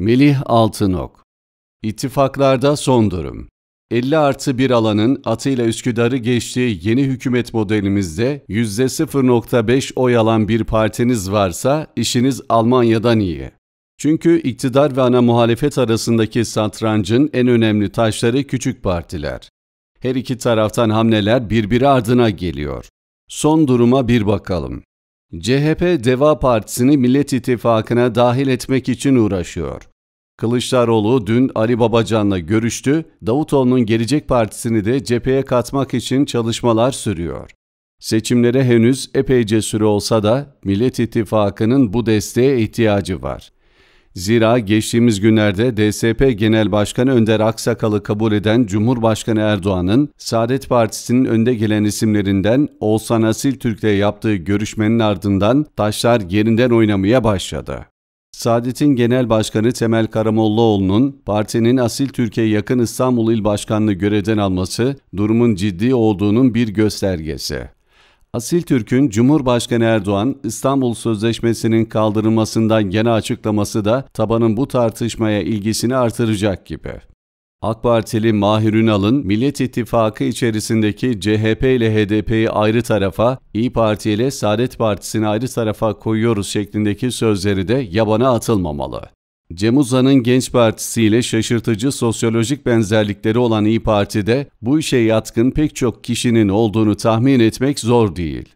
Melih Altınok İttifaklarda son durum 50 artı 1 alanın atıyla Üsküdar'ı geçtiği yeni hükümet modelimizde %0.5 oy alan bir partiniz varsa işiniz Almanya'dan iyi. Çünkü iktidar ve ana muhalefet arasındaki satrancın en önemli taşları küçük partiler. Her iki taraftan hamleler birbiri ardına geliyor. Son duruma bir bakalım. CHP Deva Partisi'ni Millet İttifakı'na dahil etmek için uğraşıyor. Kılıçdaroğlu dün Ali Babacan'la görüştü, Davutoğlu'nun Gelecek Partisi'ni de cepheye katmak için çalışmalar sürüyor. Seçimlere henüz epeyce süre olsa da Millet İttifakı'nın bu desteğe ihtiyacı var. Zira geçtiğimiz günlerde DSP Genel Başkanı Önder Aksakal'ı kabul eden Cumhurbaşkanı Erdoğan'ın Saadet Partisi'nin önde gelen isimlerinden Oğuzhan Asil Türk'le yaptığı görüşmenin ardından taşlar yerinden oynamaya başladı. Saadet'in Genel Başkanı Temel Karamollaoğlu'nun partinin asil Türkiye yakın İstanbul İl Başkanlığı görevden alması durumun ciddi olduğunun bir göstergesi. Asil Türk'ün Cumhurbaşkanı Erdoğan İstanbul Sözleşmesi'nin kaldırılmasından yeni açıklaması da tabanın bu tartışmaya ilgisini artıracak gibi. AK Partili Mahir Ünal'ın Millet İttifakı içerisindeki CHP ile HDP'yi ayrı tarafa, İyi Parti ile Saadet Partisi'ni ayrı tarafa koyuyoruz şeklindeki sözleri de yabana atılmamalı. Cem Uzan'ın Genç Partisi ile şaşırtıcı sosyolojik benzerlikleri olan İyi Parti'de bu işe yatkın pek çok kişinin olduğunu tahmin etmek zor değil.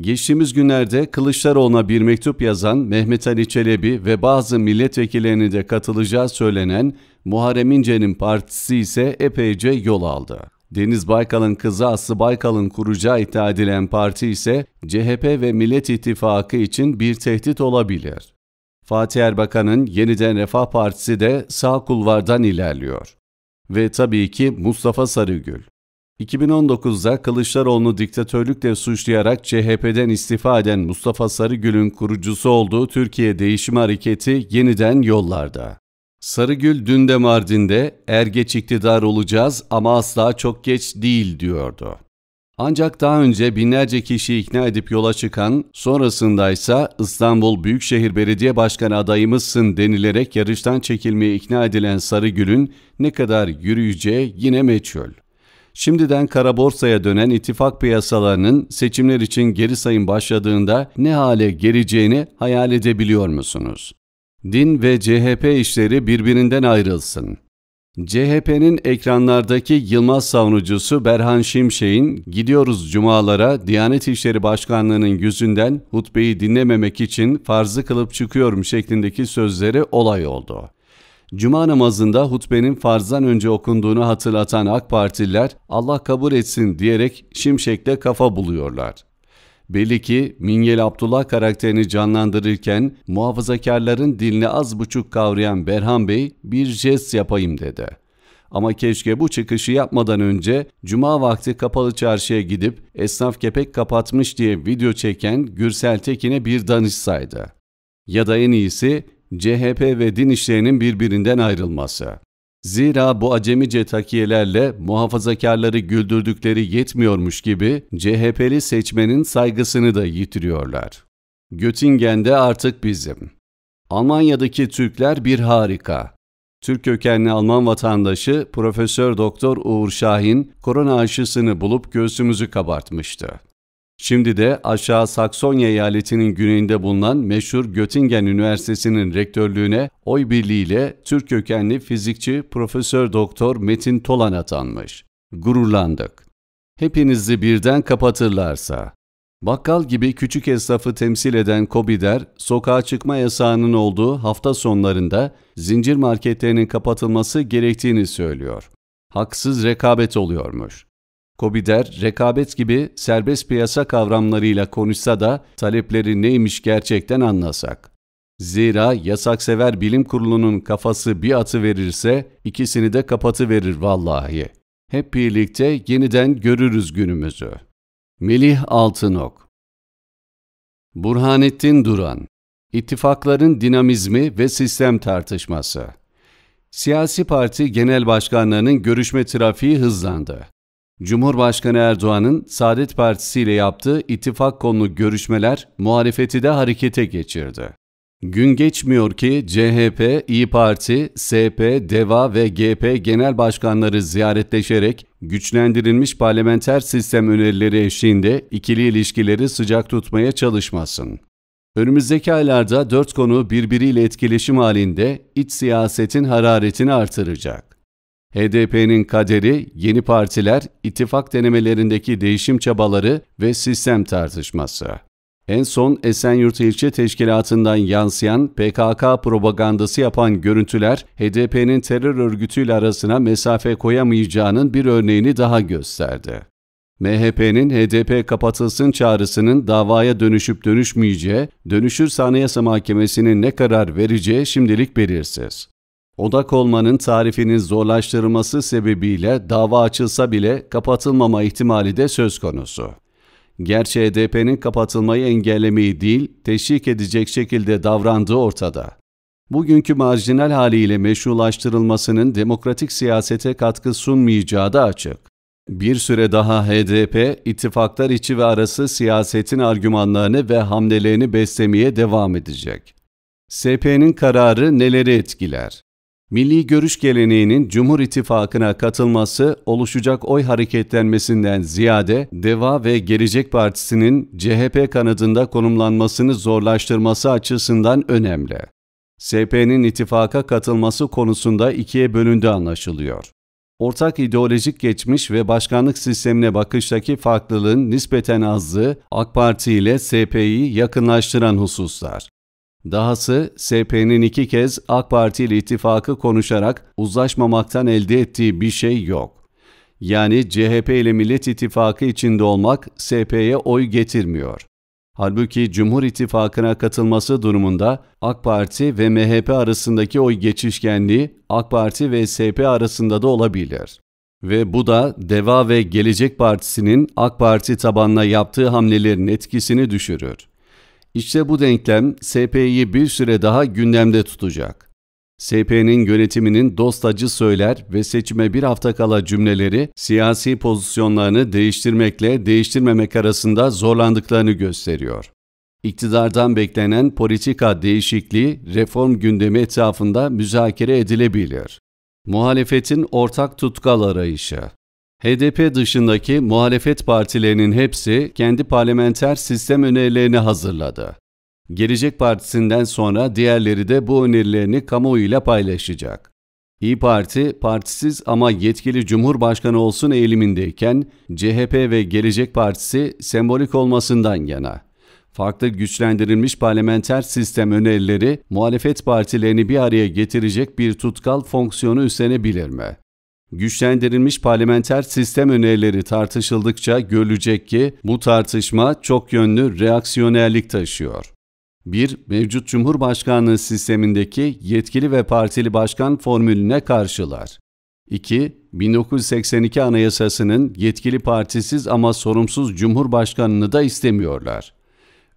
Geçtiğimiz günlerde Kılıçdaroğlu'na bir mektup yazan Mehmet Ali Çelebi ve bazı milletvekillerini de katılacağı söylenen Muharrem İnce'nin partisi ise epeyce yol aldı. Deniz Baykal'ın kızı Aslı Baykal'ın kuracağı iddia edilen parti ise CHP ve Millet İttifakı için bir tehdit olabilir. Fatih Erbakan'ın yeniden Refah Partisi de sağ kulvardan ilerliyor. Ve tabii ki Mustafa Sarıgül. 2019'da Kılıçdaroğlu'nu diktatörlükle suçlayarak CHP'den istifa eden Mustafa Sarıgül'ün kurucusu olduğu Türkiye Değişim Hareketi yeniden yollarda. Sarıgül dün de Mardin'de er geç iktidar olacağız ama asla çok geç değil diyordu. Ancak daha önce binlerce kişi ikna edip yola çıkan, sonrasında ise İstanbul Büyükşehir Belediye Başkanı adayımızsın denilerek yarıştan çekilmeye ikna edilen Sarıgül'ün ne kadar yürüyeceği yine meçhul. Şimdiden kara borsaya dönen ittifak piyasalarının seçimler için geri sayım başladığında ne hale geleceğini hayal edebiliyor musunuz? Din ve CHP işleri birbirinden ayrılsın. CHP'nin ekranlardaki Yılmaz savunucusu Berhan Şimşek'in gidiyoruz cumalara Diyanet İşleri Başkanlığı'nın yüzünden hutbeyi dinlememek için farzı kılıp çıkıyorum şeklindeki sözleri olay oldu. Cuma namazında hutbenin farzdan önce okunduğunu hatırlatan AK Partililer Allah kabul etsin diyerek Şimşekle kafa buluyorlar. Belli ki Minyel Abdullah karakterini canlandırırken muhafazakarların dilini az buçuk kavrayan Berhan Bey bir jest yapayım dedi. Ama keşke bu çıkışı yapmadan önce cuma vakti kapalı çarşıya gidip esnaf kepek kapatmış diye video çeken Gürsel Tekin'e bir danışsaydı. Ya da en iyisi CHP ve din işlerinin birbirinden ayrılması. Zira bu acemice takiyelerle muhafazakarları güldürdükleri yetmiyormuş gibi CHP'li seçmenin saygısını da yitiriyorlar. Göttingen'de artık bizim. Almanya'daki Türkler bir harika. Türk kökenli Alman vatandaşı Profesör Doktor Uğur Şahin korona aşısını bulup göğsümüzü kabartmıştı. Şimdi de aşağı Saksonya eyaletinin güneyinde bulunan meşhur Göttingen Üniversitesi'nin rektörlüğüne oy birliğiyle Türk kökenli fizikçi Profesör Doktor Metin Tolan atanmış. Gururlandık. Hepinizi birden kapatırlarsa. Bakkal gibi küçük esnafı temsil eden Kobider, sokağa çıkma yasağının olduğu hafta sonlarında zincir marketlerinin kapatılması gerektiğini söylüyor. Haksız rekabet oluyormuş. Kobider, rekabet gibi serbest piyasa kavramlarıyla konuşsa da talepleri neymiş gerçekten anlasak. Zira yasaksever bilim kurulunun kafası bir atı verirse ikisini de kapatı verir vallahi. Hep birlikte yeniden görürüz günümüzü. Melih Altınok Burhanettin Duran İttifakların dinamizmi ve sistem tartışması Siyasi parti genel başkanlarının görüşme trafiği hızlandı. Cumhurbaşkanı Erdoğan'ın Saadet Partisi ile yaptığı ittifak konulu görüşmeler muhalefeti de harekete geçirdi. Gün geçmiyor ki CHP, İyi Parti, SP, DEVA ve GP genel başkanları ziyaretleşerek güçlendirilmiş parlamenter sistem önerileri eşliğinde ikili ilişkileri sıcak tutmaya çalışmasın. Önümüzdeki aylarda dört konu birbiriyle etkileşim halinde iç siyasetin hararetini artıracak. HDP'nin kaderi, yeni partiler, ittifak denemelerindeki değişim çabaları ve sistem tartışması. En son Esenyurt İlçe Teşkilatı'ndan yansıyan PKK propagandası yapan görüntüler HDP'nin terör örgütüyle arasına mesafe koyamayacağının bir örneğini daha gösterdi. MHP'nin HDP kapatılsın çağrısının davaya dönüşüp dönüşmeyeceği, dönüşürse Anayasa Mahkemesi'nin ne karar vereceği şimdilik belirsiz odak olmanın tarifinin zorlaştırılması sebebiyle dava açılsa bile kapatılmama ihtimali de söz konusu. Gerçi HDP'nin e kapatılmayı engellemeyi değil, teşvik edecek şekilde davrandığı ortada. Bugünkü marjinal haliyle meşrulaştırılmasının demokratik siyasete katkı sunmayacağı da açık. Bir süre daha HDP, e ittifaklar içi ve arası siyasetin argümanlarını ve hamlelerini beslemeye devam edecek. SP'nin kararı neleri etkiler? Milli görüş geleneğinin Cumhur İttifakı'na katılması oluşacak oy hareketlenmesinden ziyade DEVA ve Gelecek Partisi'nin CHP kanadında konumlanmasını zorlaştırması açısından önemli. SP'nin ittifaka katılması konusunda ikiye bölündü anlaşılıyor. Ortak ideolojik geçmiş ve başkanlık sistemine bakıştaki farklılığın nispeten azlığı AK Parti ile SP'yi yakınlaştıran hususlar. Dahası SP'nin iki kez AK Parti ile ittifakı konuşarak uzlaşmamaktan elde ettiği bir şey yok. Yani CHP ile Millet İttifakı içinde olmak SP'ye oy getirmiyor. Halbuki Cumhur İttifakı'na katılması durumunda AK Parti ve MHP arasındaki oy geçişkenliği AK Parti ve SP arasında da olabilir. Ve bu da DEVA ve Gelecek Partisi'nin AK Parti tabanına yaptığı hamlelerin etkisini düşürür. İşte bu denklem SP'yi bir süre daha gündemde tutacak. SP'nin yönetiminin dostacı söyler ve seçime bir hafta kala cümleleri siyasi pozisyonlarını değiştirmekle değiştirmemek arasında zorlandıklarını gösteriyor. İktidardan beklenen politika değişikliği reform gündemi etrafında müzakere edilebilir. Muhalefetin ortak tutkal arayışı HDP dışındaki muhalefet partilerinin hepsi kendi parlamenter sistem önerilerini hazırladı. Gelecek Partisi'nden sonra diğerleri de bu önerilerini kamuoyuyla paylaşacak. İyi Parti, partisiz ama yetkili Cumhurbaşkanı olsun eğilimindeyken CHP ve Gelecek Partisi sembolik olmasından yana. Farklı güçlendirilmiş parlamenter sistem önerileri muhalefet partilerini bir araya getirecek bir tutkal fonksiyonu üstlenebilir mi? Güçlendirilmiş parlamenter sistem önerileri tartışıldıkça görülecek ki bu tartışma çok yönlü reaksiyonerlik taşıyor. 1. Mevcut Cumhurbaşkanlığı sistemindeki yetkili ve partili başkan formülüne karşılar. 2. 1982 Anayasası'nın yetkili partisiz ama sorumsuz Cumhurbaşkanını da istemiyorlar.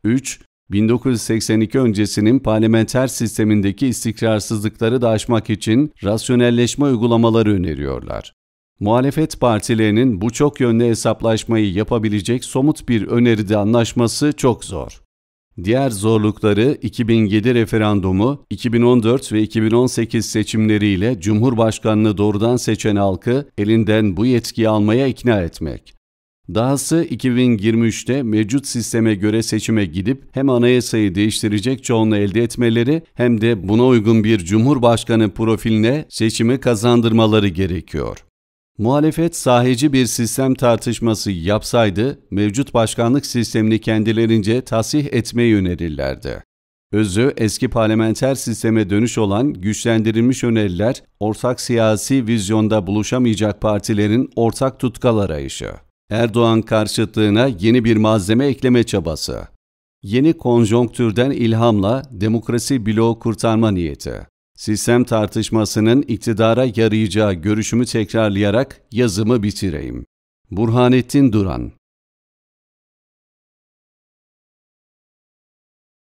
3. 1982 öncesinin parlamenter sistemindeki istikrarsızlıkları da aşmak için rasyonelleşme uygulamaları öneriyorlar. Muhalefet partilerinin bu çok yönlü hesaplaşmayı yapabilecek somut bir öneride anlaşması çok zor. Diğer zorlukları 2007 referandumu, 2014 ve 2018 seçimleriyle Cumhurbaşkanını doğrudan seçen halkı elinden bu yetkiyi almaya ikna etmek. Dahası 2023'te mevcut sisteme göre seçime gidip hem anayasayı değiştirecek çoğunluğu elde etmeleri hem de buna uygun bir cumhurbaşkanı profiline seçimi kazandırmaları gerekiyor. Muhalefet sahici bir sistem tartışması yapsaydı mevcut başkanlık sistemini kendilerince tasih etmeyi önerirlerdi. Özü eski parlamenter sisteme dönüş olan güçlendirilmiş öneriler ortak siyasi vizyonda buluşamayacak partilerin ortak tutkal arayışı. Erdoğan karşıtlığına yeni bir malzeme ekleme çabası. Yeni konjonktürden ilhamla demokrasi bloğu kurtarma niyeti. Sistem tartışmasının iktidara yarayacağı görüşümü tekrarlayarak yazımı bitireyim. Burhanettin Duran